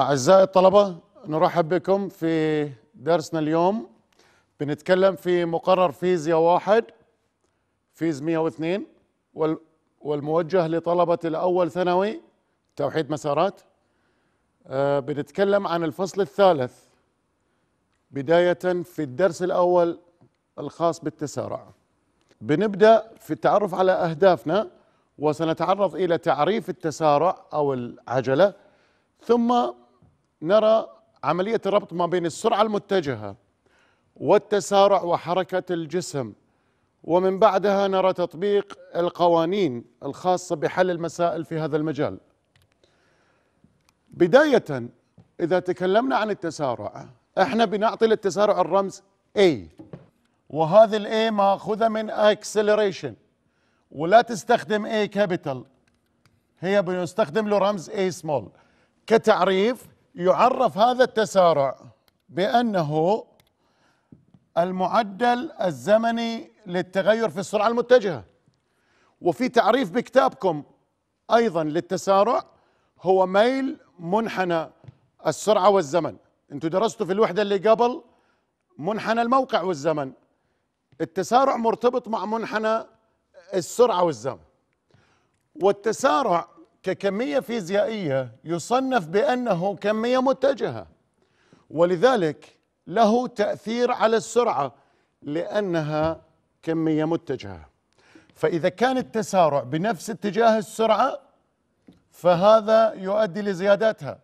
أعزائي الطلبة نرحب بكم في درسنا اليوم بنتكلم في مقرر فيزياء واحد فيز 102 والموجه لطلبة الأول ثانوي توحيد مسارات آه، بنتكلم عن الفصل الثالث بداية في الدرس الأول الخاص بالتسارع بنبدأ في التعرف على أهدافنا وسنتعرض إلى تعريف التسارع أو العجلة ثم نرى عملية الربط ما بين السرعة المتجهة والتسارع وحركة الجسم ومن بعدها نرى تطبيق القوانين الخاصة بحل المسائل في هذا المجال بداية إذا تكلمنا عن التسارع احنا بنعطي للتسارع الرمز A وهذه الـ A ماخوذة من acceleration ولا تستخدم A capital هي بنستخدم له رمز A small كتعريف يعرف هذا التسارع بأنه المعدل الزمني للتغير في السرعة المتجهة وفي تعريف بكتابكم أيضا للتسارع هو ميل منحنى السرعة والزمن انتوا درستوا في الوحدة اللي قبل منحنى الموقع والزمن التسارع مرتبط مع منحنى السرعة والزمن والتسارع ككمية فيزيائية يصنف بأنه كمية متجهة ولذلك له تأثير على السرعة لأنها كمية متجهة فإذا كان التسارع بنفس اتجاه السرعة فهذا يؤدي لزيادتها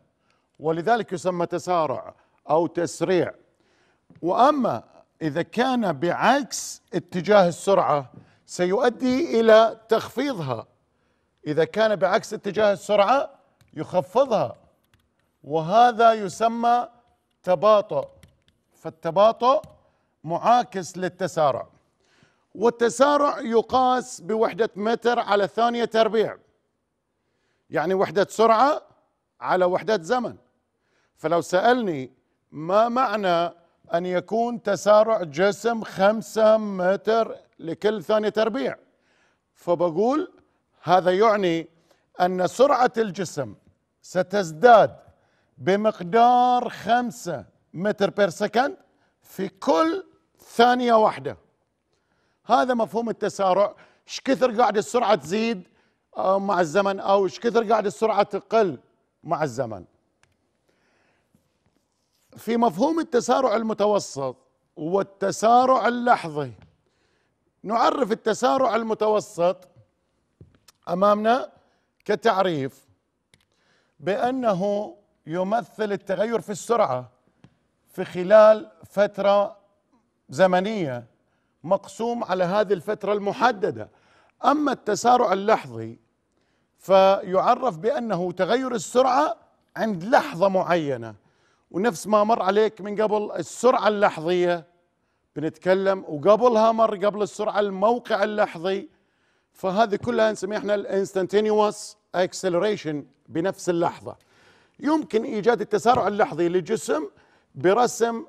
ولذلك يسمى تسارع أو تسريع وأما إذا كان بعكس اتجاه السرعة سيؤدي إلى تخفيضها إذا كان بعكس اتجاه السرعة يخفضها وهذا يسمى تباطؤ فالتباطؤ معاكس للتسارع والتسارع يقاس بوحدة متر على ثانية تربيع يعني وحدة سرعة على وحدة زمن فلو سألني ما معنى أن يكون تسارع جسم خمسة متر لكل ثانية تربيع فبقول هذا يعني أن سرعة الجسم ستزداد بمقدار خمسة متر بير سكند في كل ثانية واحدة هذا مفهوم التسارع ايش كثر قاعد السرعة تزيد آه، مع الزمن أو ايش كثر قاعد السرعة تقل مع الزمن في مفهوم التسارع المتوسط والتسارع اللحظي نعرف التسارع المتوسط امامنا كتعريف بانه يمثل التغير في السرعه في خلال فتره زمنيه مقسوم على هذه الفتره المحدده اما التسارع اللحظي فيعرف بانه تغير السرعه عند لحظه معينه ونفس ما مر عليك من قبل السرعه اللحظيه بنتكلم وقبلها مر قبل السرعه الموقع اللحظي فهذه كلها نسميها احنا الانستنتينيوس اكسلريشن بنفس اللحظه يمكن ايجاد التسارع اللحظي للجسم برسم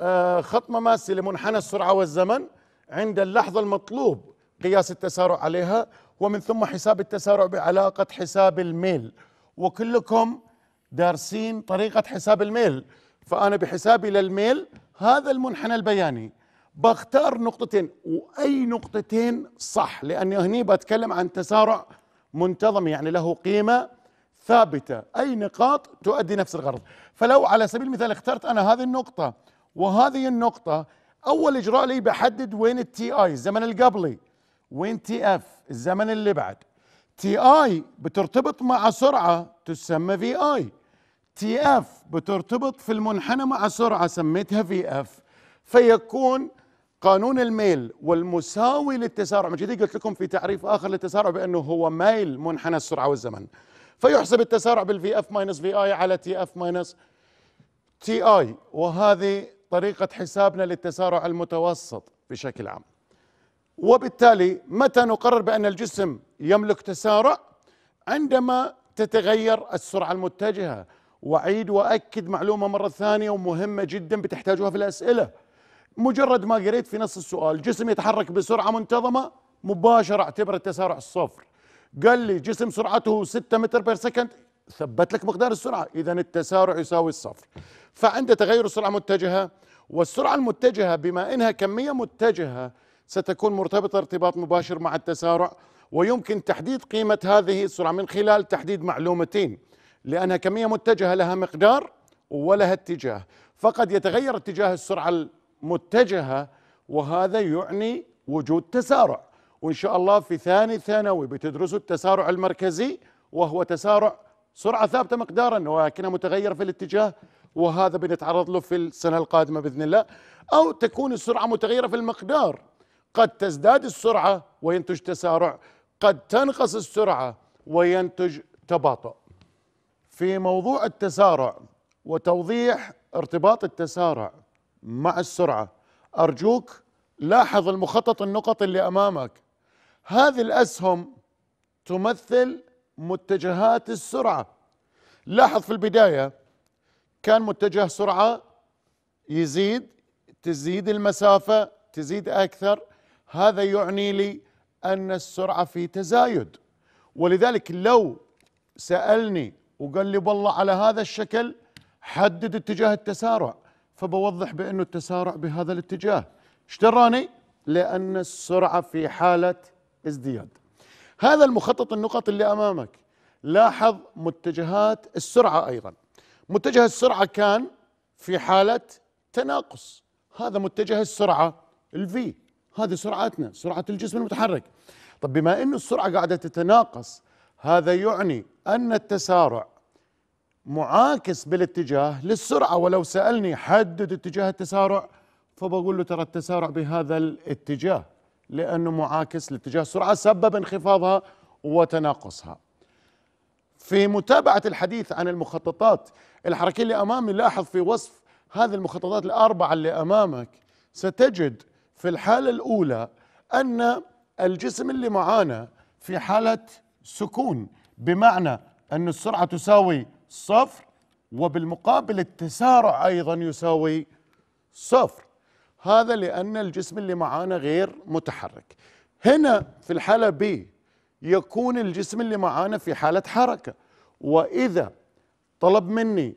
آه، خط مماسي لمنحنى السرعه والزمن عند اللحظه المطلوب قياس التسارع عليها ومن ثم حساب التسارع بعلاقه حساب الميل وكلكم دارسين طريقه حساب الميل فانا بحسابي للميل هذا المنحنى البياني بختار نقطتين واي نقطتين صح لاني هني بتكلم عن تسارع منتظم يعني له قيمه ثابته اي نقاط تؤدي نفس الغرض فلو على سبيل المثال اخترت انا هذه النقطه وهذه النقطه اول اجراء لي بحدد وين التي اي الزمن القبلي وين تي اف الزمن اللي بعد تي اي بترتبط مع سرعه تسمى في اي تي اف بترتبط في المنحنى مع سرعه سميتها في اف فيكون قانون الميل والمساوي للتسارع من جديد قلت لكم في تعريف آخر للتسارع بأنه هو ميل منحنى السرعة والزمن فيحسب التسارع بالفي اف ماينس في اي على تي اف ماينس تي اي وهذه طريقة حسابنا للتسارع المتوسط بشكل عام وبالتالي متى نقرر بأن الجسم يملك تسارع عندما تتغير السرعة المتجهة وأعيد وأكد معلومة مرة ثانية ومهمة جدا بتحتاجوها في الأسئلة مجرد ما قريت في نص السؤال جسم يتحرك بسرعة منتظمة مباشرة اعتبر التسارع الصفر قال لي جسم سرعته 6 متر بير سكند ثبت لك مقدار السرعة إذا التسارع يساوي الصفر فعند تغير السرعة متجهة والسرعة المتجهة بما إنها كمية متجهة ستكون مرتبطة ارتباط مباشر مع التسارع ويمكن تحديد قيمة هذه السرعة من خلال تحديد معلومتين لأنها كمية متجهة لها مقدار ولها اتجاه فقد يتغير اتجاه السرعة متجهه وهذا يعني وجود تسارع وان شاء الله في ثاني ثانوي بتدرسوا التسارع المركزي وهو تسارع سرعه ثابته مقدارا ولكنها متغيره في الاتجاه وهذا بنتعرض له في السنه القادمه باذن الله او تكون السرعه متغيره في المقدار قد تزداد السرعه وينتج تسارع قد تنقص السرعه وينتج تباطؤ في موضوع التسارع وتوضيح ارتباط التسارع مع السرعة أرجوك لاحظ المخطط النقط اللي أمامك هذه الأسهم تمثل متجهات السرعة لاحظ في البداية كان متجه سرعة يزيد تزيد المسافة تزيد أكثر هذا يعني لي أن السرعة في تزايد ولذلك لو سألني وقال لي والله على هذا الشكل حدد اتجاه التسارع فبوضح بأنه التسارع بهذا الاتجاه اشتراني لأن السرعة في حالة ازدياد هذا المخطط النقط اللي أمامك لاحظ متجهات السرعة أيضا متجه السرعة كان في حالة تناقص هذا متجه السرعة الفي هذه سرعتنا سرعة الجسم المتحرك طب بما انه السرعة قاعدة تتناقص هذا يعني أن التسارع معاكس بالاتجاه للسرعة ولو سألني حدد اتجاه التسارع فبقول له ترى التسارع بهذا الاتجاه لأنه معاكس لاتجاه السرعة سبب انخفاضها وتناقصها في متابعة الحديث عن المخططات الحركية اللي أمامي لاحظ في وصف هذه المخططات الأربعة اللي أمامك ستجد في الحالة الأولى أن الجسم اللي معانا في حالة سكون بمعنى أن السرعة تساوي صفر وبالمقابل التسارع أيضا يساوي صفر هذا لأن الجسم اللي معانا غير متحرك هنا في الحالة ب يكون الجسم اللي معانا في حالة حركة وإذا طلب مني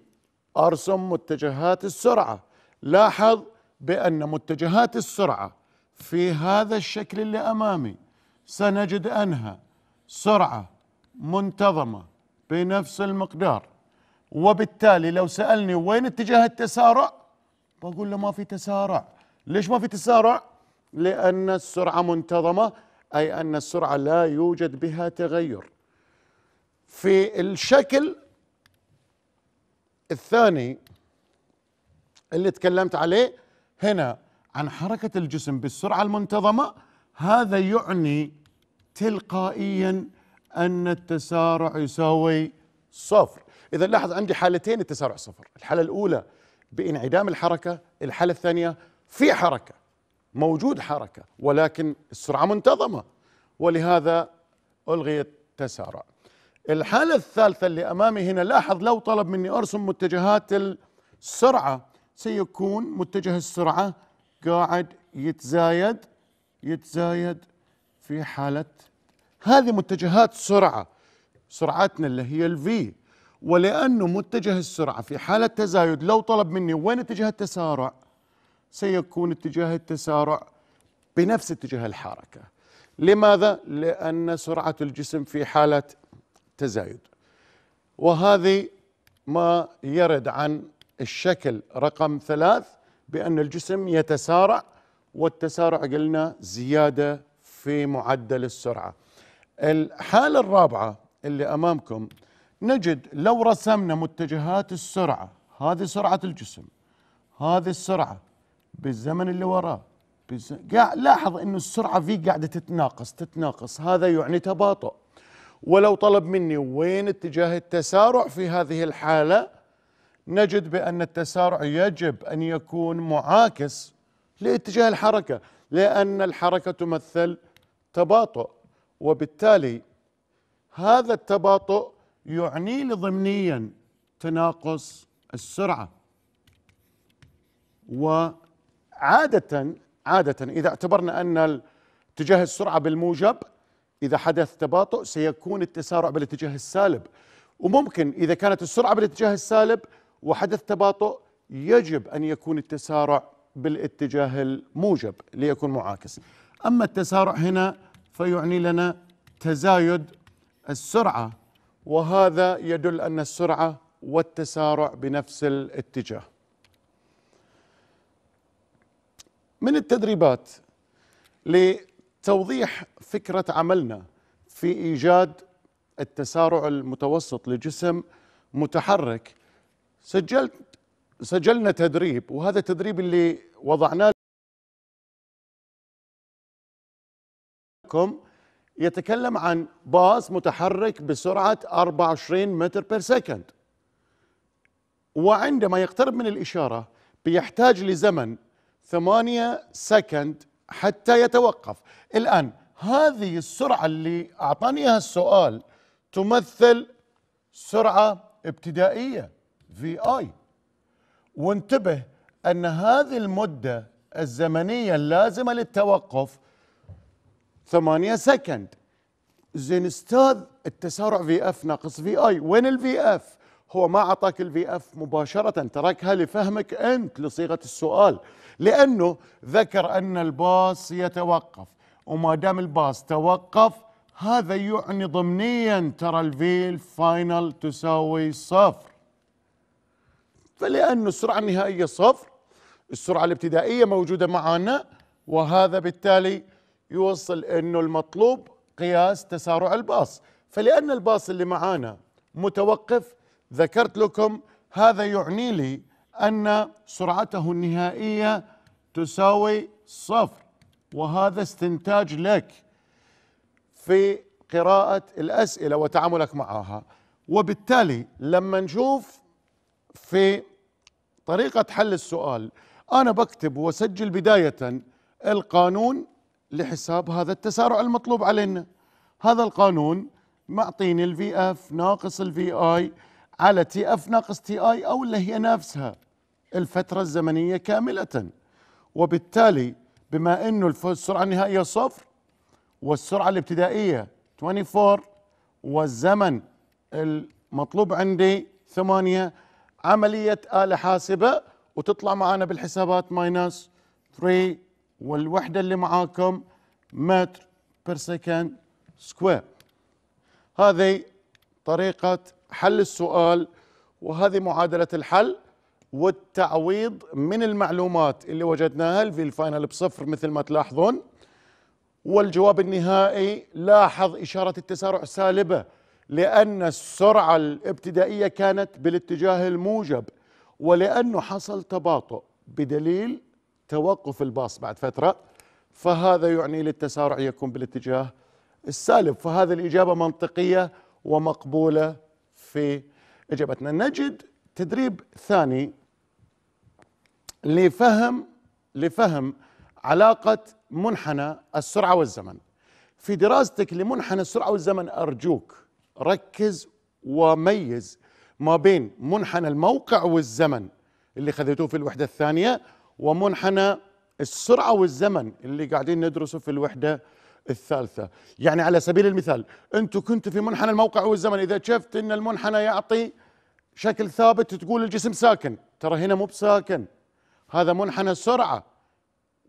أرسم متجهات السرعة لاحظ بأن متجهات السرعة في هذا الشكل اللي أمامي سنجد أنها سرعة منتظمة بنفس المقدار وبالتالي لو سالني وين اتجاه التسارع بقول له ما في تسارع ليش ما في تسارع لان السرعه منتظمه اي ان السرعه لا يوجد بها تغير في الشكل الثاني اللي تكلمت عليه هنا عن حركه الجسم بالسرعه المنتظمه هذا يعني تلقائيا ان التسارع يساوي صفر اذا لاحظ عندي حالتين التسارع صفر الحاله الاولى بانعدام الحركه الحاله الثانيه في حركه موجود حركه ولكن السرعه منتظمه ولهذا الغي التسارع الحاله الثالثه اللي امامي هنا لاحظ لو طلب مني ارسم متجهات السرعه سيكون متجه السرعه قاعد يتزايد يتزايد في حاله هذه متجهات سرعه سرعتنا اللي هي الفي ولأنه متجه السرعة في حالة تزايد لو طلب مني وين اتجاه التسارع سيكون اتجاه التسارع بنفس اتجاه الحركة لماذا؟ لأن سرعة الجسم في حالة تزايد وهذه ما يرد عن الشكل رقم ثلاث بأن الجسم يتسارع والتسارع قلنا زيادة في معدل السرعة الحالة الرابعة اللي أمامكم نجد لو رسمنا متجهات السرعة هذه سرعة الجسم هذه السرعة بالزمن اللي وراه بز... لاحظ أن السرعة في قاعدة تتناقص تتناقص هذا يعني تباطؤ ولو طلب مني وين اتجاه التسارع في هذه الحالة نجد بأن التسارع يجب أن يكون معاكس لاتجاه الحركة لأن الحركة تمثل تباطؤ وبالتالي هذا التباطؤ يعني لي ضمنيا تناقص السرعه وعاده عاده اذا اعتبرنا ان اتجاه السرعه بالموجب اذا حدث تباطؤ سيكون التسارع بالاتجاه السالب وممكن اذا كانت السرعه بالاتجاه السالب وحدث تباطؤ يجب ان يكون التسارع بالاتجاه الموجب ليكون معاكس اما التسارع هنا فيعني لنا تزايد السرعه وهذا يدل ان السرعه والتسارع بنفس الاتجاه. من التدريبات لتوضيح فكره عملنا في ايجاد التسارع المتوسط لجسم متحرك سجلت سجلنا تدريب وهذا التدريب اللي وضعناه لكم يتكلم عن باص متحرك بسرعة 24 متر بير سكند وعندما يقترب من الإشارة بيحتاج لزمن ثمانية سكند حتى يتوقف الآن هذه السرعة اللي أعطاني إياها السؤال تمثل سرعة ابتدائية في آي وانتبه أن هذه المدة الزمنية اللازمة للتوقف 8 سكند زين استاذ التسارع في اف ناقص في اي وين الفي اف هو ما اعطاك الفي اف مباشره تركها لفهمك انت لصيغه السؤال لانه ذكر ان الباص يتوقف وما دام الباص توقف هذا يعني ضمنيا ترى الفي الفاينل تساوي صفر فلأن السرعة النهائية صفر السرعة الابتدائية موجودة معنا وهذا بالتالي يوصل انه المطلوب قياس تسارع الباص فلان الباص اللي معانا متوقف ذكرت لكم هذا يعني لي ان سرعته النهائيه تساوي صفر وهذا استنتاج لك في قراءه الاسئله وتعاملك معها وبالتالي لما نشوف في طريقه حل السؤال انا بكتب واسجل بدايه القانون لحساب هذا التسارع المطلوب علينا هذا القانون معطيني الفي اف ناقص الفي اي على تي اف ناقص تي اي او اللي هي نفسها الفترة الزمنية كاملة وبالتالي بما انه السرعة النهائية صفر والسرعة الابتدائية 24 والزمن المطلوب عندي 8 عملية آلة حاسبة وتطلع معنا بالحسابات ماينس 3 والوحدة اللي معاكم متر بير سكند سكوير هذه طريقة حل السؤال وهذه معادلة الحل والتعويض من المعلومات اللي وجدناها في الفاينل بصفر مثل ما تلاحظون والجواب النهائي لاحظ إشارة التسارع سالبة لأن السرعة الابتدائية كانت بالاتجاه الموجب ولأنه حصل تباطؤ بدليل توقف الباص بعد فترة فهذا يعني للتسارع يكون بالاتجاه السالب فهذه الإجابة منطقية ومقبولة في إجابتنا نجد تدريب ثاني لفهم لفهم علاقة منحنى السرعة والزمن في دراستك لمنحنى السرعة والزمن أرجوك ركز وميز ما بين منحنى الموقع والزمن اللي خذيتوه في الوحدة الثانية ومنحنى السرعة والزمن اللي قاعدين ندرسه في الوحدة الثالثة يعني على سبيل المثال أنتوا كنتوا في منحنى الموقع والزمن إذا شفت أن المنحنى يعطي شكل ثابت تقول الجسم ساكن ترى هنا مو بساكن هذا منحنى السرعة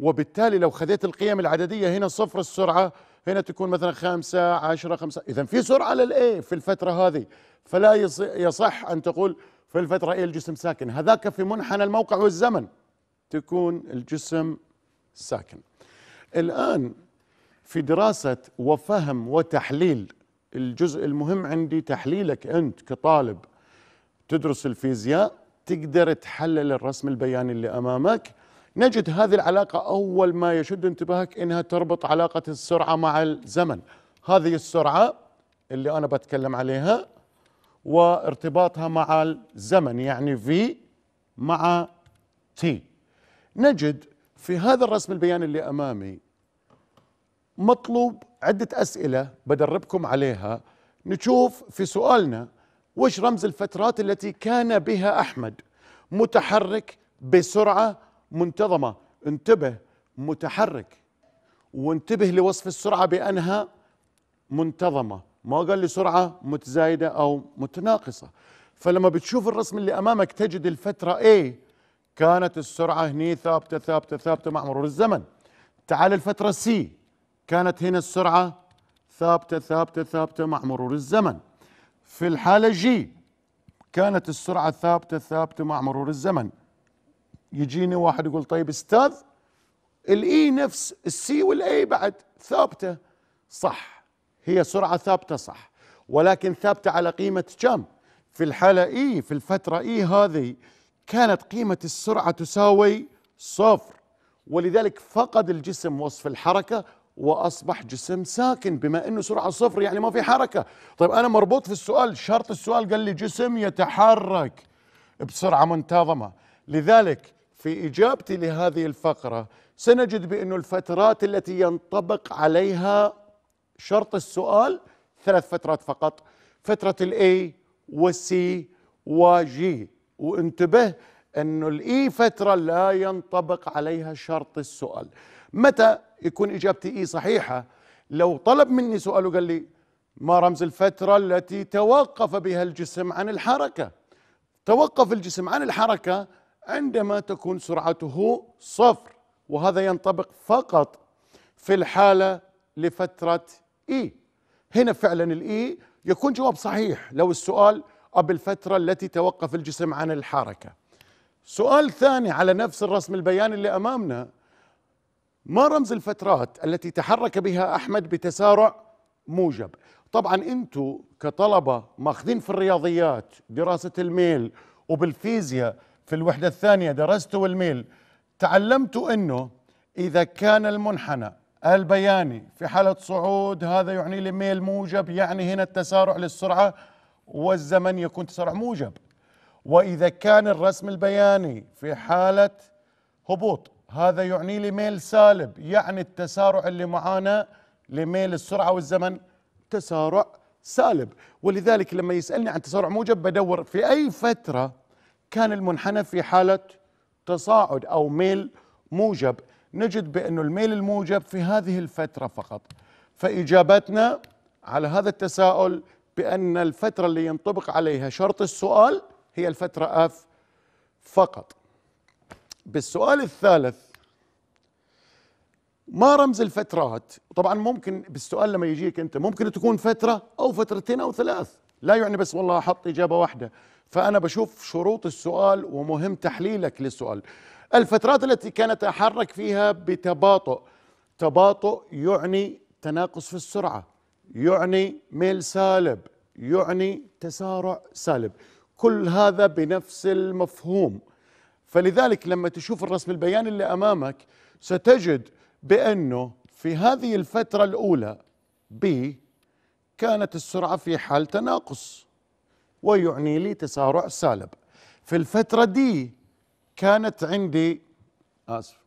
وبالتالي لو خذيت القيم العددية هنا صفر السرعة هنا تكون مثلا خمسة عشرة خمسة إذا في سرعة للإيه في الفترة هذه فلا يصح أن تقول في الفترة إيه الجسم ساكن هذاك في منحنى الموقع والزمن تكون الجسم ساكن الآن في دراسة وفهم وتحليل الجزء المهم عندي تحليلك أنت كطالب تدرس الفيزياء تقدر تحلل الرسم البياني اللي أمامك نجد هذه العلاقة أول ما يشد انتباهك إنها تربط علاقة السرعة مع الزمن هذه السرعة اللي أنا بتكلم عليها وارتباطها مع الزمن يعني في مع تي نجد في هذا الرسم البياني اللي امامي مطلوب عده اسئله بدربكم عليها نشوف في سؤالنا وش رمز الفترات التي كان بها احمد متحرك بسرعه منتظمه انتبه متحرك وانتبه لوصف السرعه بانها منتظمه ما قال لي سرعه متزايده او متناقصه فلما بتشوف الرسم اللي امامك تجد الفتره A كانت السرعه هني ثابته ثابته ثابته مع مرور الزمن تعال الفتره سي كانت هنا السرعه ثابته ثابته ثابته مع مرور الزمن في الحاله جي كانت السرعه ثابته ثابته مع مرور الزمن يجيني واحد يقول طيب استاذ الاي e نفس السي والاي بعد ثابته صح هي سرعه ثابته صح ولكن ثابته على قيمه كم في الحاله اي e، في الفتره اي e هذه كانت قيمة السرعة تساوي صفر ولذلك فقد الجسم وصف الحركة وأصبح جسم ساكن بما أنه سرعة صفر يعني ما في حركة طيب أنا مربوط في السؤال شرط السؤال قال لي جسم يتحرك بسرعة منتظمة لذلك في إجابتي لهذه الفقرة سنجد بأن الفترات التي ينطبق عليها شرط السؤال ثلاث فترات فقط فترة الـ A والسي وجي وانتبه انه الاي فتره لا ينطبق عليها شرط السؤال متى يكون اجابتي اي صحيحه لو طلب مني سؤال وقال لي ما رمز الفتره التي توقف بها الجسم عن الحركه توقف الجسم عن الحركه عندما تكون سرعته صفر وهذا ينطبق فقط في الحاله لفتره اي هنا فعلا الاي يكون جواب صحيح لو السؤال قبل الفترة التي توقف الجسم عن الحركة سؤال ثاني على نفس الرسم البياني اللي أمامنا ما رمز الفترات التي تحرك بها أحمد بتسارع موجب طبعا أنتوا كطلبة ماخذين في الرياضيات دراسة الميل وبالفيزياء في الوحدة الثانية درستوا الميل تعلمتوا أنه إذا كان المنحنى البياني في حالة صعود هذا يعني لي ميل موجب يعني هنا التسارع للسرعة والزمن يكون تسارع موجب وإذا كان الرسم البياني في حالة هبوط هذا يعني لي ميل سالب يعني التسارع اللي معانا لميل السرعة والزمن تسارع سالب ولذلك لما يسألني عن تسارع موجب بدور في أي فترة كان المنحنى في حالة تصاعد أو ميل موجب نجد بأنه الميل الموجب في هذه الفترة فقط فإجابتنا على هذا التساؤل بأن الفترة اللي ينطبق عليها شرط السؤال هي الفترة اف فقط بالسؤال الثالث ما رمز الفترات طبعا ممكن بالسؤال لما يجيك انت ممكن تكون فترة او فترتين او ثلاث لا يعني بس والله احط اجابة واحدة فانا بشوف شروط السؤال ومهم تحليلك للسؤال الفترات التي كانت احرك فيها بتباطؤ تباطؤ يعني تناقص في السرعة يعني ميل سالب يعني تسارع سالب كل هذا بنفس المفهوم فلذلك لما تشوف الرسم البياني اللي امامك ستجد بانه في هذه الفتره الاولى ب كانت السرعه في حال تناقص ويعني لي تسارع سالب في الفتره دي كانت عندي اسف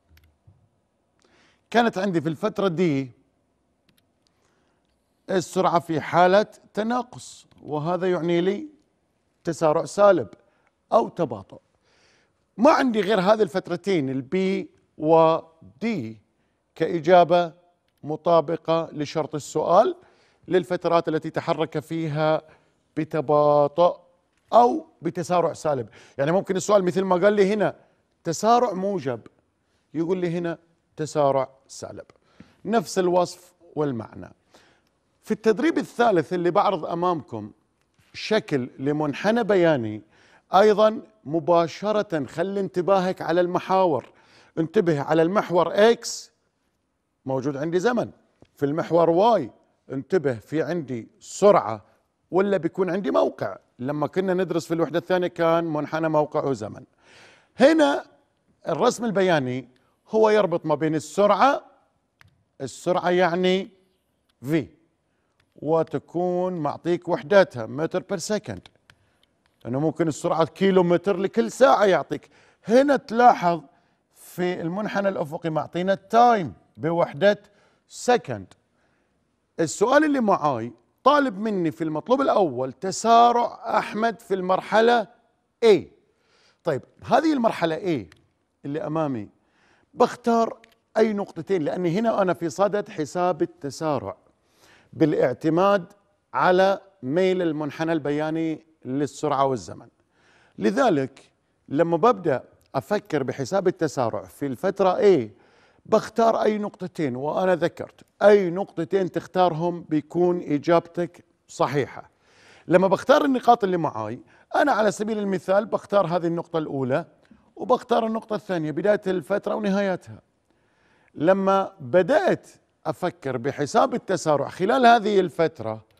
كانت عندي في الفتره دي السرعة في حالة تناقص وهذا يعني لي تسارع سالب أو تباطؤ ما عندي غير هذه الفترتين البي ودي كإجابة مطابقة لشرط السؤال للفترات التي تحرك فيها بتباطؤ أو بتسارع سالب يعني ممكن السؤال مثل ما قال لي هنا تسارع موجب يقول لي هنا تسارع سالب نفس الوصف والمعنى في التدريب الثالث اللي بعرض امامكم شكل لمنحنى بياني ايضا مباشره خلي انتباهك على المحاور انتبه على المحور اكس موجود عندي زمن في المحور واي انتبه في عندي سرعه ولا بيكون عندي موقع لما كنا ندرس في الوحده الثانيه كان منحنى موقع وزمن هنا الرسم البياني هو يربط ما بين السرعه السرعه يعني في وتكون معطيك وحداتها متر بير سكند لانه ممكن السرعه كيلو متر لكل ساعه يعطيك هنا تلاحظ في المنحنى الافقي معطينا التايم بوحده سكند السؤال اللي معاي طالب مني في المطلوب الاول تسارع احمد في المرحله A طيب هذه المرحله A اللي امامي بختار اي نقطتين لاني هنا انا في صدد حساب التسارع بالاعتماد على ميل المنحنى البياني للسرعه والزمن. لذلك لما ببدا افكر بحساب التسارع في الفتره A بختار اي نقطتين وانا ذكرت اي نقطتين تختارهم بيكون اجابتك صحيحه. لما بختار النقاط اللي معاي انا على سبيل المثال بختار هذه النقطه الاولى وبختار النقطه الثانيه بدايه الفتره ونهايتها. لما بدات أفكر بحساب التسارع خلال هذه الفترة